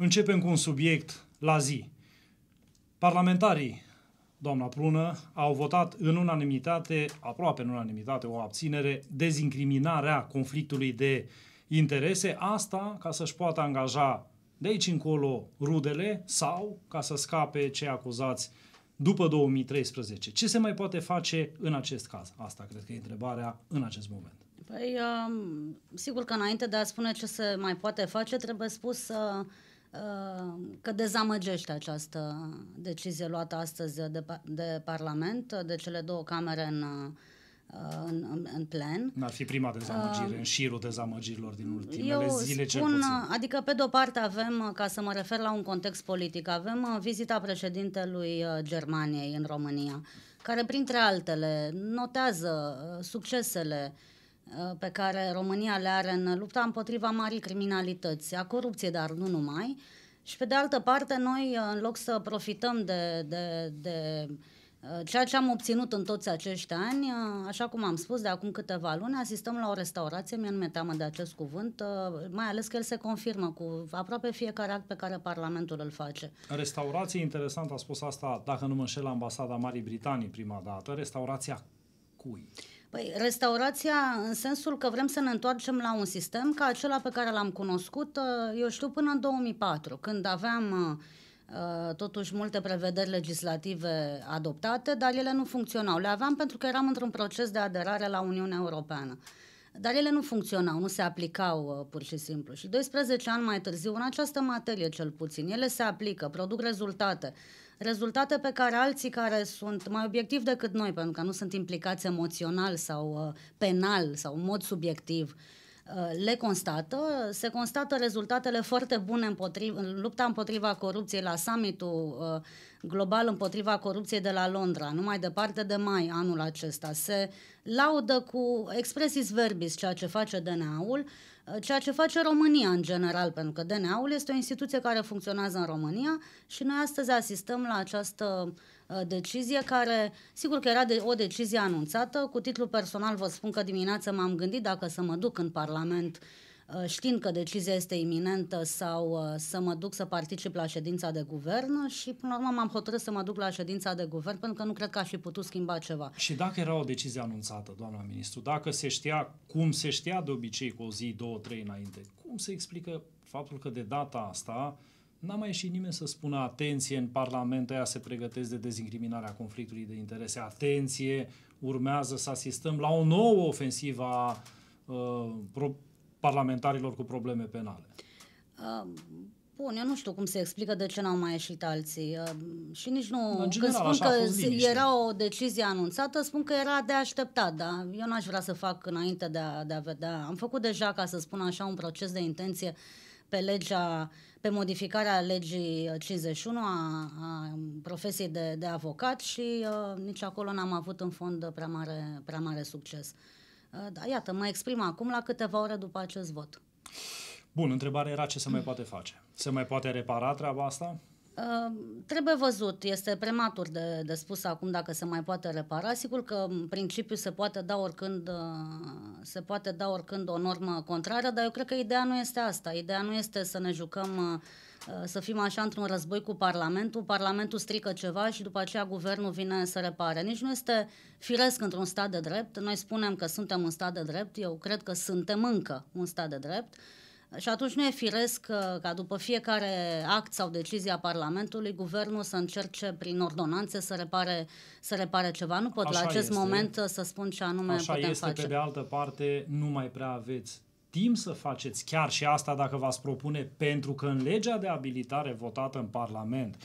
Începem cu un subiect la zi. Parlamentarii, doamna Prună, au votat în unanimitate, aproape în unanimitate, o abținere, dezincriminarea conflictului de interese, asta ca să-și poată angaja de aici încolo rudele sau ca să scape cei acuzați după 2013. Ce se mai poate face în acest caz? Asta cred că e întrebarea în acest moment. Păi, sigur că înainte de a spune ce se mai poate face, trebuie spus uh, Ehm, că dezamăgește această decizie luată astăzi de, de Parlament, de cele două camere ehm, în, în, în plen. N-ar fi prima dezamăgire, uh, în șirul dezamăgirilor din ultimele eu zile spun, cel puțin. Adică, pe de-o parte avem, ca să mă refer la un context politic, avem uh, vizita președintelui uh, Germaniei în România, care, printre altele, notează uh, succesele uh, Uh, pe care România le are în lupta împotriva marii criminalități, a corupției, dar nu numai. Și pe de altă parte, noi, uh, în loc să profităm de, de, de uh, ceea ce am obținut în toți acești ani, așa cum am spus de acum câteva luni, asistăm la o restaurație, mi-e teamă de acest cuvânt, mai ales că el se confirmă cu aproape fiecare act pe care Parlamentul îl face. Restaurație, interesant a spus asta, dacă nu mă înșel, ambasada Marii Britanii prima dată, restaurația cui? Păi, restaurația în sensul că vrem să ne întoarcem la un sistem ca acela pe care l-am cunoscut, uh, eu știu, până în 2004, când aveam uh, uh, totuși multe prevederi legislative adoptate, dar ele nu funcționau. Le aveam pentru că eram într-un proces de aderare la Uniunea Europeană. Dar ele nu funcționau, nu se aplicau uh, pur și simplu. Și 12 ani mai târziu, în această materie cel puțin, ele se aplică, produc rezultate. Rezultate pe care alții care sunt mai obiectivi decât noi, pentru că nu sunt implicați emoțional sau uh, penal sau în mod subiectiv, uh, le constată. Se constată rezultatele foarte bune împotriva, în lupta împotriva corupției la summitul uh, global împotriva corupției de la Londra, nu mai departe de mai anul acesta. Se laudă cu expresis verbis ceea ce face DNA-ul, ceea ce face România în general, pentru că DNA-ul este o instituție care funcționează în România și noi astăzi asistăm la această uh, decizie care, sigur că era de, o decizie anunțată, cu titlul personal vă spun că dimineața m-am gândit dacă să mă duc în Parlament uh, Uh, știind că decizia este iminentă sau uh, să mă duc să particip la ședința de guvern și până la urmă m-am hotărât să mă duc la ședința de guvern pentru că nu cred că aș fi putut schimba ceva. Și dacă era o decizie anunțată, doamna ministru, dacă se știa cum se știa de obicei cu o zi, două, trei înainte, cum se explică faptul că de data asta N-a mai ieșit nimeni să spună atenție în Parlament, aia se pregătesc de dezincriminarea conflictului de interese, atenție, urmează să asistăm la o nouă ofensivă a uh, pro- parlamentarilor cu probleme penale? Uh, bun, eu nu știu cum se explică de ce n-au mai ieșit alții. Uh, și nici nu... În general, Când spun că era o decizie anunțată, spun că era de așteptat, dar eu n-aș vrea să fac înainte de a, de a vedea. Am făcut deja, ca să spun așa, un proces de intenție pe legea, pe modificarea legii 51 a, a profesiei de, de avocat și uh, nici acolo n-am avut în fond prea mare, prea mare succes. Uh, Uh, da, iată, mă exprim acum la câteva ore după acest vot. Bun, întrebarea era ce se mai poate face. Se mai poate repara treaba asta? Uh, trebuie văzut, este prematur de, de spus acum dacă se mai poate repara. Sigur că în principiu se poate da oricând, uh, se poate da oricând o normă contrară, dar eu cred că ideea nu este asta. Ideea nu este să ne jucăm uh, Eh, să fim așa într-un război cu Parlamentul, Parlamentul strică ceva și după aceea guvernul vine să repare. Nici nu este firesc într-un stat de drept. Noi spunem că suntem un stat de drept, eu cred că suntem încă un stat de drept. Și atunci nu e firesc eh, ca după fiecare act sau decizie a Parlamentului, guvernul să încerce prin ordonanțe să repare, să repare ceva. Nu pot Așa la acest este. moment eh, să spun ce anume Așa putem este, face. pe de altă parte, nu mai prea aveți timp să faceți chiar și asta dacă v-ați propune, pentru că în legea de abilitare votată în Parlament,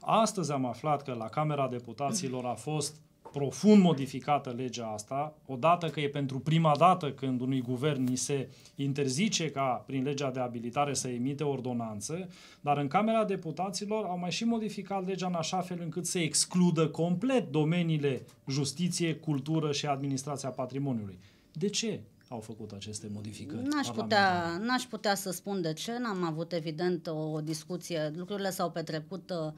astăzi am aflat că la Camera Deputaților a fost profund modificată legea asta, odată că e pentru prima dată când unui guvern ni se interzice ca prin legea de abilitare să emite ordonanțe, dar în Camera Deputaților au mai și modificat legea în așa fel încât să excludă complet domeniile justiție, cultură și administrația patrimoniului. De ce? au făcut aceste modificări? N-aș putea, n-aș putea să spun de ce, n-am avut evident o discuție, lucrurile s-au petrecut uh,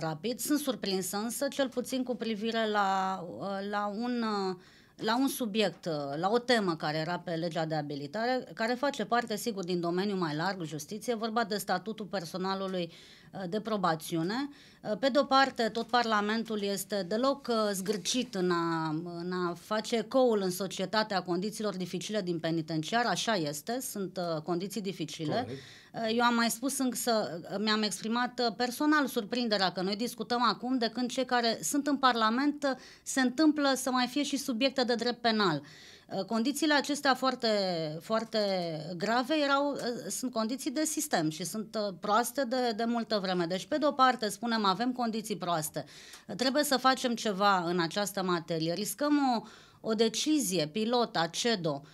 rapid. Sunt surprinsă însă, cel puțin cu privire la, uh, la un... Uh, la un subiect, uh, la o temă care era pe legea de abilitare, care face parte, sigur, din domeniul mai larg, justiție, vorba de statutul personalului uh, de probațiune. Uh, pe de-o parte, tot Parlamentul este deloc zgârcit în a, în a face ecoul în societatea condițiilor dificile din penitenciar, așa este, sunt condiții dificile. Correct. Eu am mai spus însă, mi-am exprimat uh, personal surprinderea că noi discutăm acum de când cei care sunt în Parlament uh, se întâmplă să mai fie și subiecte de drept penal. Uh, condițiile acestea foarte, foarte grave erau, sunt condiții de sistem și sunt proaste de, de multă vreme. Deci, pe de o parte, spunem, avem condiții proaste. Trebuie să facem ceva în această materie. Riscăm o, o decizie pilot a CEDO uh,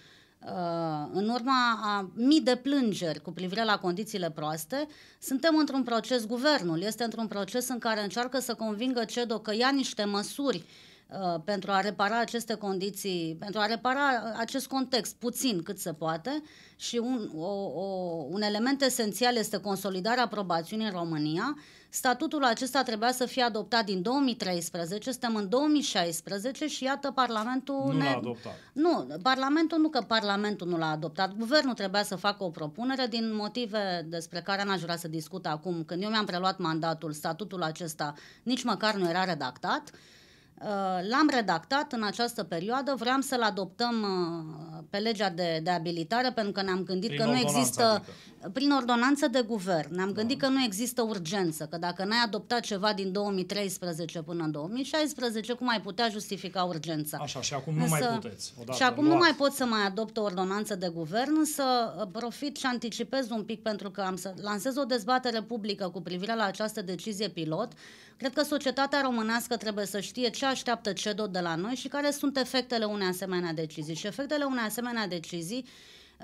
Uh, în urma a mii de plângeri cu privire la condițiile proaste, suntem într-un proces, guvernul este într-un proces în care încearcă să convingă CEDO că ia niște măsuri Uh, pentru a repara aceste condiții, pentru a repara acest context puțin cât se poate și un, o, o, un element esențial este consolidarea aprobațiunii în România. Statutul acesta trebuia să fie adoptat din 2013, suntem în 2016 și iată Parlamentul... Nu ne... l-a adoptat. Nu, Parlamentul nu că Parlamentul nu l-a adoptat, Guvernul trebuia să facă o propunere din motive despre care n-aș vrea să discut acum. Când eu mi-am preluat mandatul, statutul acesta nici măcar nu era redactat. Uh, l-am redactat în această perioadă, vreau să-l adoptăm uh, pe legea de, de abilitare pentru că ne-am gândit prin că nu există, adică. prin ordonanță de guvern, ne-am da. gândit că nu există urgență, că dacă n-ai adoptat ceva din 2013 până în 2016, cum ai putea justifica urgența? Așa, și acum însă, nu mai puteți. Odată, și acum luați. nu mai pot să mai adopt o ordonanță de guvern, însă uh, profit și anticipez un pic pentru că am să lansez o dezbatere publică cu privire la această decizie pilot, Cred că societatea românească trebuie să știe ce așteaptă CEDO de la noi și care sunt efectele unei asemenea decizii. Și efectele unei asemenea decizii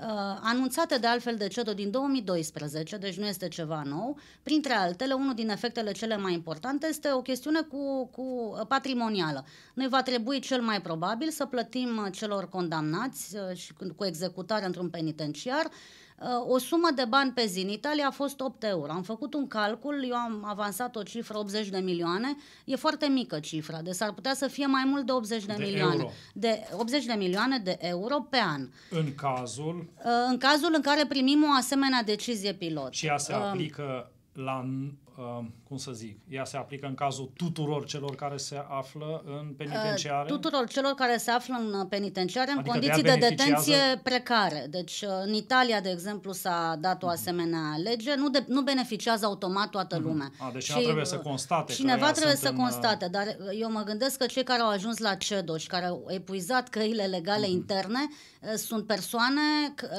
Uh, anunțate de altfel de CEDO din 2012, deci nu este ceva nou. Printre altele, unul din efectele cele mai importante este o chestiune cu, cu uh, patrimonială. Noi va trebui cel mai probabil să plătim uh, celor condamnați uh, și cu executare într-un penitenciar Uh, o sumă de bani pe zi. În Italia a fost 8 euro. Am făcut un calcul, eu am avansat o cifră 80 de milioane. E foarte mică cifra, deci ar putea să fie mai mult de 80 de, de milioane. Euro. De 80 de milioane de euro pe an. În cazul? Uh, în cazul în care primim o asemenea decizie pilot. Și ea se uh, aplică la Um, cum să zic, ea se aplică în cazul tuturor celor care se află în penitenciare? Uh, tuturor celor care se află în penitenciare în adică condiții de, de detenție precare. Deci uh, în Italia, de exemplu, s-a dat o mhm. asemenea lege, nu, de, nu beneficiază automat toată mhm. lumea. A, deci și, trebuie să uh, constate. Cineva trebuie să în... constate, dar eu mă gândesc că cei care au ajuns la CEDO și care au epuizat căile legale uh-huh. interne sunt persoane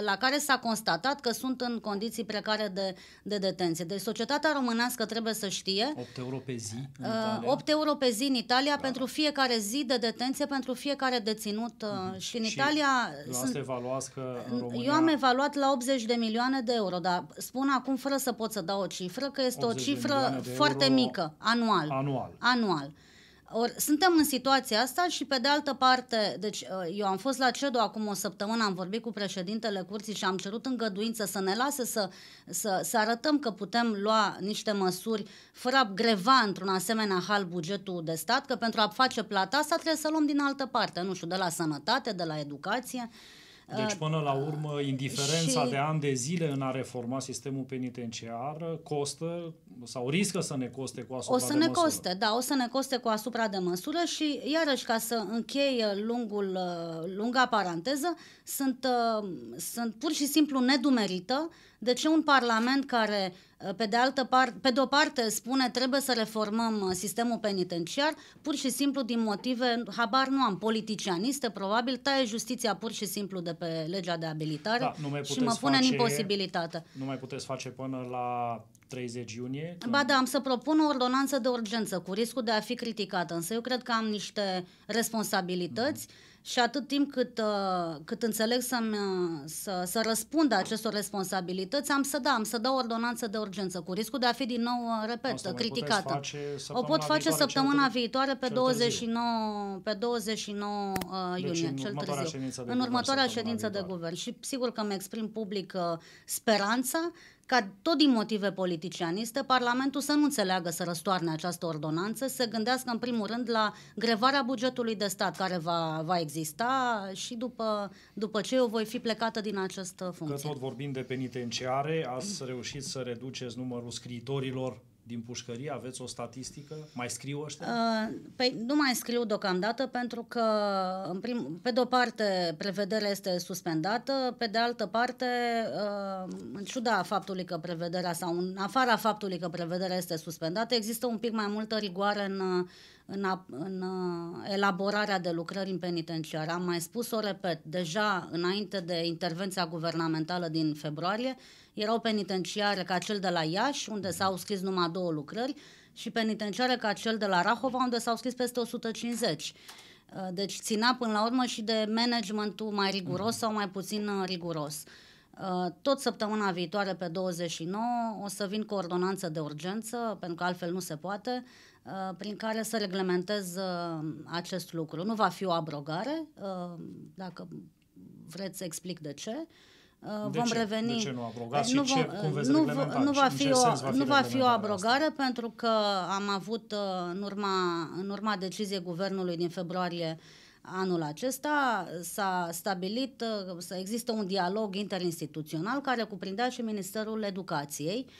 la care s-a constatat că sunt în condiții precare de, de detenție. Deci societatea românească trebuie să știe. 8 uh, euro pe zi în Italia. 8 euro pe zi în Italia da. pentru fiecare zi de detenție, pentru fiecare deținut. Mm-hmm. Și în și Italia... Sunt... evaluați că în România... Eu am evaluat la 80 de milioane de euro, dar spun acum fără să pot să dau o cifră, că este o cifră foarte mică, mică, anual. Anual. Anual. Or, suntem în situația asta și pe de altă parte, deci uh, eu am fost la CEDO acum o săptămână, am vorbit cu președintele curții și am cerut îngăduință să ne lase să, să, să arătăm că putem lua niște măsuri fără a greva într-un asemenea hal bugetul de stat, că pentru a face plata asta trebuie să luăm din altă parte, nu știu, de la sănătate, de la educație. Deci, uh, până la urmă, indiferența și... de ani de zile în a reforma sistemul penitenciar costă sau riscă să ne coste cu asupra de O să de ne măsură. coste, da, o să ne coste cu asupra de măsură și, iarăși, ca să încheie lungul, uh, lunga paranteză, sunt, ă, sunt pur și simplu nedumerită de ce un parlament care, ă, pe de, altă par, pe de o parte, spune trebuie să reformăm ă, sistemul penitenciar, pur și simplu din motive, habar nu am, politicianiste, probabil, taie justiția pur și simplu de pe legea de abilitare da, nu mai și mă pune face, în imposibilitate. Nu mai puteți face până la 30 iunie? Când... Ba da, am să propun o ordonanță de urgență cu riscul de a fi criticată, însă eu cred că am niște responsabilități mm-hmm și atât timp cât, uh, cât înțeleg să uh, să, să răspund acestor responsabilități, am să da, am să dau ordonanță de urgență, cu riscul de a fi din nou, uh, repet, Asta criticată. o pot face săptămâna viitoare pe 29, pe 29 deci iunie, deci, cel în târziu. Ședință în următoarea ședință de guvern. Și sigur că îmi exprim public speranța ca tot din motive politicianiste, Parlamentul să nu înțeleagă să răstoarne această ordonanță, să gândească în primul rând la grevarea bugetului de stat care va, va exista și după, după ce eu voi fi plecată din această funcție. Că tot vorbim de penitenciare, ați reușit să reduceți numărul scriitorilor din pușcărie? Aveți o statistică? Mai scriu ăștia? Uh, păi nu mai scriu deocamdată pentru că, în prim, pe de-o parte, prevederea este suspendată, pe de altă parte, uh, în ciuda faptului că prevederea sau în afara faptului că prevederea este suspendată, există un pic mai multă rigoare în, în, a, în elaborarea de lucrări în penitenciar. Am mai spus, o repet, deja înainte de intervenția guvernamentală din februarie, erau penitenciare ca cel de la Iași, unde s-au scris numai două lucrări, și penitenciare ca cel de la Rahova, unde s-au scris peste 150. Uh, deci ținea până la urmă și de managementul mai riguros mm. sau mai puțin uh, riguros. Uh, tot săptămâna viitoare, pe 29, o să vin cu ordonanță de urgență, pentru că altfel nu se poate, Uh, prin care să reglementez uh, acest lucru. Nu va fi o abrogare, uh, dacă vreți să explic de ce. De vom ce? reveni. De ce nu abrogați păi nu, vom, ce, cum veți nu, nu, va fi o, va fi nu va fi o abrogare asta? pentru că am avut în urma, în urma deciziei guvernului din februarie anul acesta s-a stabilit să există un dialog interinstituțional care cuprindea și Ministerul Educației uh,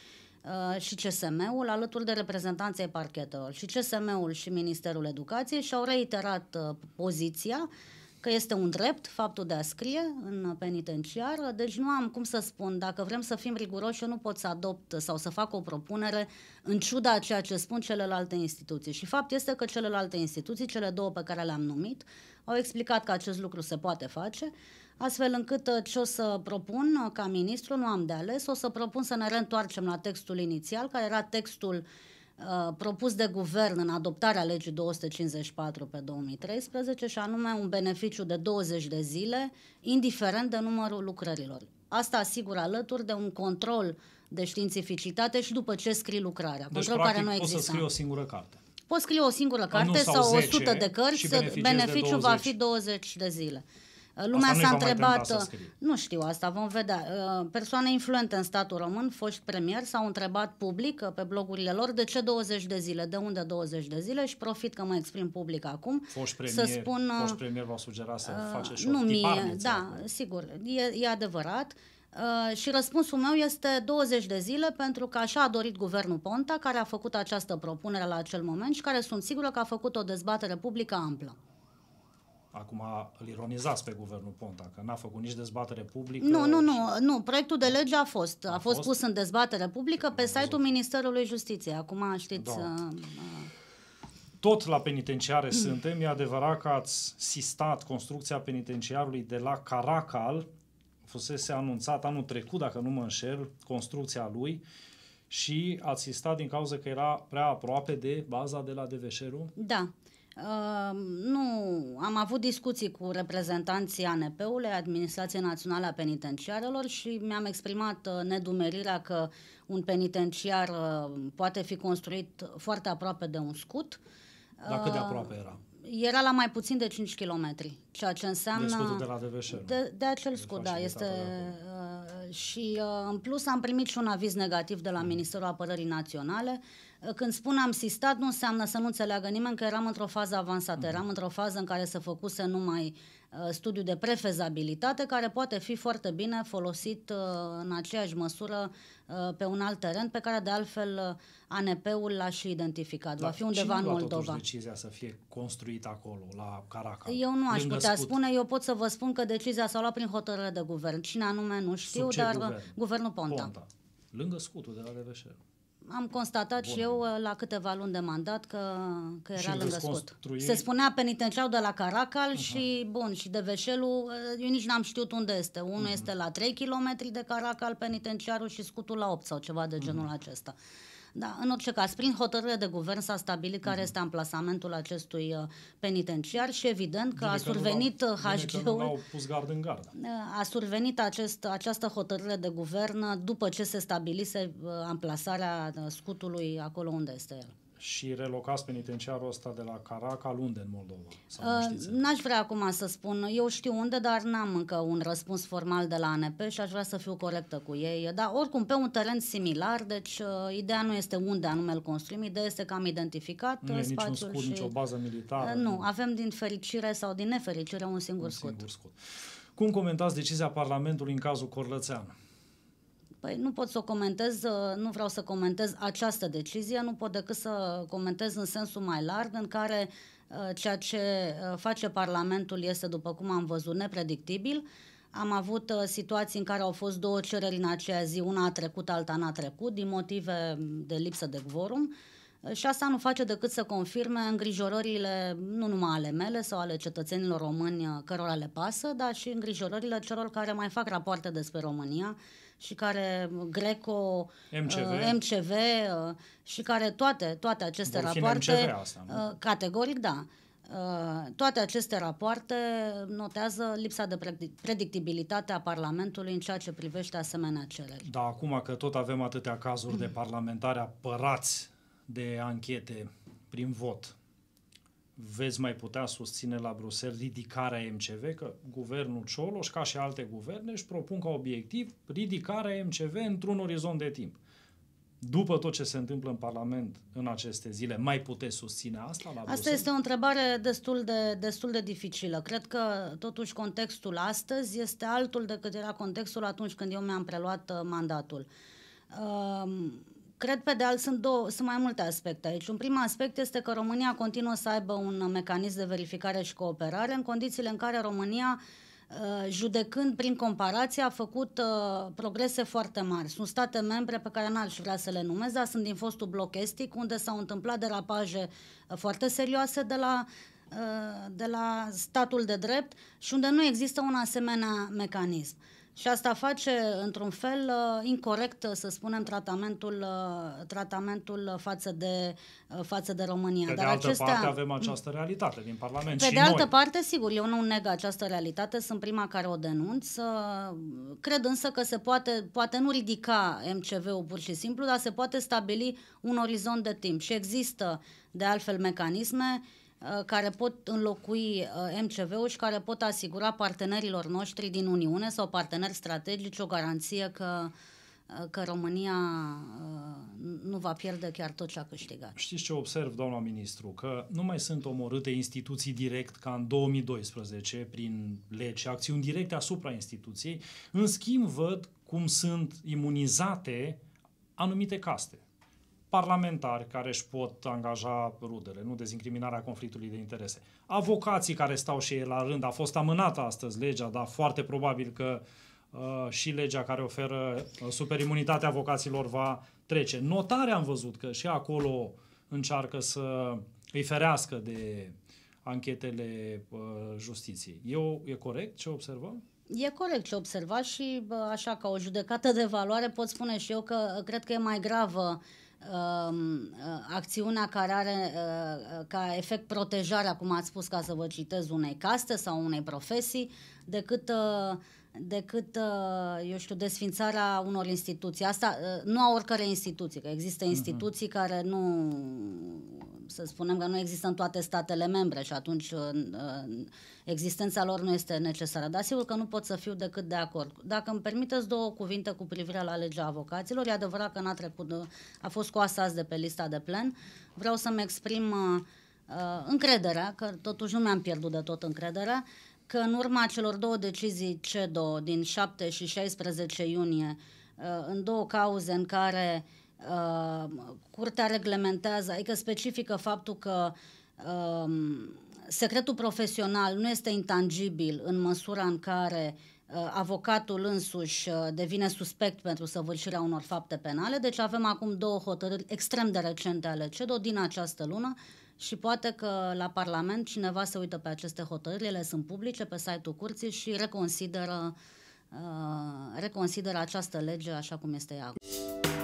Uh, și CSM-ul, alături de reprezentanții parchetelor. Și CSM-ul și Ministerul Educației și-au reiterat uh, poziția că este un drept faptul de a scrie în penitenciar, deci nu am cum să spun, dacă vrem să fim riguroși, eu nu pot să adopt sau să fac o propunere în ciuda a ceea ce spun celelalte instituții. Și fapt este că celelalte instituții, cele două pe care le-am numit, au explicat că acest lucru se poate face, astfel încât uh, ce o să propun uh, ca ministru, nu am de ales, o să propun să ne reîntoarcem la textul inițial, care era textul uh, propus de guvern în adoptarea legii 254 pe 2013 și anume un beneficiu de 20 de zile, indiferent de numărul lucrărilor. Asta asigură alături de un control de științificitate și după ce scrii lucrarea, deci, practic, care nu poți Poți să scrii o singură carte. Poți scrie o singură carte nu, sau, sau 10 100 de cărți, beneficiul de va fi 20 de zile. Lumea s-a întrebat, nu știu asta, vom vedea. Uh, persoane influente în statul român, foști premier, s-au întrebat public uh, pe blogurile lor de ce 20 de zile, de unde 20 de zile și profit că mă exprim public acum. Foști premier, să spun, foști uh, premier v-au sugerat să uh, faceți și nu mie, Da, acolo. sigur, e, e adevărat. Uh, și răspunsul meu este 20 de zile pentru că așa a dorit guvernul Ponta care a făcut această propunere la acel moment și care sunt sigură că a făcut o dezbatere publică amplă. Acum îl ironizați pe guvernul Ponta, că n-a făcut nici dezbatere publică. Nu, nu, nu, nu. Proiectul de lege a fost. A, a fost, pus în dezbatere publică pe site-ul Ministerului Justiției. Acum știți... Da. Uh, tot la penitenciare mm. suntem. E adevărat că ați sistat construcția penitenciarului de la Caracal. Fusese anunțat anul trecut, dacă nu mă înșel, construcția lui și ați sistat din cauza că era prea aproape de baza de la Deveșeru? Da nu, am avut discuții cu reprezentanții ANP-ului, Administrația Națională a Penitenciarelor și mi-am exprimat uh, nedumerirea că un penitenciar uh, poate fi construit foarte aproape de un scut. Dar cât de uh, aproape era? Era la mai puțin de 5 km, ceea ce înseamnă... De scutul de la DVș, de, de acel scut, da, este... Și în plus am primit și un aviz negativ de la mm. Ministerul Apărării Naționale, uh, Ă, când spun am sistat, nu înseamnă să nu înțeleagă nimeni că eram într-o fază avansată, mm-hmm. eram într-o fază în care se făcuse numai ă, studiu de prefezabilitate, care poate fi foarte bine folosit ă, în aceeași măsură pe un alt teren, pe care de altfel ANP-ul l-a și identificat. Va fi undeva în Moldova. Cine decizia să fie construită acolo, la Caracal? Eu nu aș putea scut. spune, eu pot să vă spun că decizia s-a luat prin hotărâre de guvern. Cine anume nu știu, Sub dar guvern? guvernul Ponta. Ponta. Lângă scutul de la RVȘ am constatat Bun. și eu uh, la câteva luni de mandat că, că era și lângă scut. Se spunea penitenciarul de la Caracal uh-huh. și bun, și de Veșelul, uh, eu nici n-am știut unde este. Unul uh-huh. este la 3 km de Caracal penitenciarul și scutul la 8 sau ceva de genul uh-huh. acesta. Da, în orice caz, prin hotărâre de guvern s-a stabilit care mhm. este amplasamentul acestui uh, penitenciar și evident că a survenit HG-ul. Uh, pus gard în gard. Uh, a survenit acest, această hotărâre de guvern după ce se stabilise amplasarea scutului acolo unde este el și relocați penitenciarul ăsta de la Caracal unde în Moldova? Sau ă, n-aș vrea acum să spun, eu știu unde, dar n-am încă un răspuns formal de la ANP și aș vrea să fiu corectă cu ei, dar oricum pe un teren similar, deci ă, ideea nu este unde anume îl construim, ideea este că am identificat nu spațiul niciun scut, și... nicio bază militară. Ă, nu, nu, avem din fericire sau din nefericire un singur, un scut. singur scut. Cum comentați decizia Parlamentului în cazul Corlățean? Păi nu pot să o comentez, uh, nu vreau să comentez această decizie, nu pot decât să comentez în sensul mai larg în care uh, ceea ce uh, face Parlamentul este, după cum am văzut, nepredictibil. Am avut situații în care au fost două cereri în aceea zi, una a trecut, alta n-a trecut, din motive mm, de lipsă de quorum. Și asta nu face decât să confirme îngrijorările, nu numai ale mele sau ale cetățenilor români cărora le pasă, dar și îngrijorările celor care mai fac rapoarte despre România, și care uh, Greco, MCV, uh, MCV uh, și care toate, toate aceste rapoarte, asta, uh, categoric da, uh, toate aceste rapoarte notează lipsa de predictibilitate a Parlamentului în ceea ce privește asemenea cereri. Da, acum că tot avem atâtea cazuri de mm. parlamentari apărați de anchete prin vot, veți mai putea susține la Bruxelles ridicarea MCV, că guvernul Cioloș, ca și alte guverne, își propun ca obiectiv ridicarea MCV într-un orizont de timp. După tot ce se întâmplă în Parlament în aceste zile, mai puteți susține asta la Bruxelles? Asta este o întrebare destul de, destul de dificilă. Cred că, totuși, contextul astăzi este altul decât era contextul atunci când eu mi-am preluat uh, mandatul. Uh, Cred pe de alt sunt, două, sunt mai multe aspecte aici. Un prim aspect este că România continuă să aibă un mecanism de verificare și cooperare în condițiile în care România uh, judecând prin comparație, a făcut uh, progrese foarte mari. Sunt state membre pe care n-aș vrea să le numesc, dar sunt din fostul bloc estic, unde s-au întâmplat derapaje uh, foarte serioase de la, uh, de la statul de drept și unde nu există un asemenea mecanism. Uh, și asta face, într-un fel, uh, incorrect, uh, să spunem, tratamentul, uh, tratamentul față, de, față de România. Pe Dar de altă acestea... parte avem această realitate din Parlament Pe și de altă parte, sigur, eu nu neg această realitate, sunt prima care o denunț. Cred însă că se poate, poate nu ridica MCV-ul pur și simplu, dar se poate stabili un orizont de timp. Și există, de altfel, mecanisme Uh, care pot înlocui uh, MCV-ul și care pot asigura partenerilor noștri din Uniune sau parteneri strategici o garanție că uh, că România nu va pierde chiar tot ce a câștigat. Știți ce observ, doamna ministru? Că nu mai sunt omorâte instituții direct ca în 2012 prin lege, acțiuni directe asupra instituției. În schimb, văd cum sunt imunizate anumite caste parlamentari care își pot angaja rudele, nu dezincriminarea conflictului de interese, avocații care stau și ei la rând, a fost amânată astăzi legea, dar foarte probabil că uh, și legea care oferă uh, superimunitatea avocaților va trece. Notare am văzut că și acolo încearcă să îi ferească de anchetele uh, justiției. Eu, e corect ce observăm? E corect ce observați și așa ca o judecată de valoare pot spune și eu că cred că e mai gravă uh, Um, uh, acțiunea care are uh, uh, ca efect protejarea, cum ați spus, ca să vă citez, unei caste sau unei profesii, decât decât, uh, eu știu, desfințarea unor instituții. Asta, uh, nu a oricărei instituții, că există mhm. instituții uh-huh. care nu, să spunem că nu există în toate statele membre și atunci uh, existența lor nu este necesară. Dar sigur că nu pot să fiu decât de acord. Dacă îmi permiteți două cuvinte cu privire la legea avocaților, e adevărat că n-a trecut, a fost cu azi de pe lista de plen. Vreau să-mi exprim uh, încrederea, că totuși nu mi-am pierdut de tot încrederea, uh, că în urma celor două decizii CEDO din 7 și 16 iunie, uh, în două cauze în care uh, curtea reglementează, adică specifică faptul că um, secretul profesional nu este intangibil în măsura în care uh, avocatul însuși devine suspect pentru săvârșirea unor fapte penale. Deci avem acum două hotărâri extrem de recente ale CEDO din această lună și poate că la Parlament cineva se uită pe aceste hotărâri, ele sunt publice pe site-ul curții și reconsideră, uh, reconsideră această lege așa cum este ea.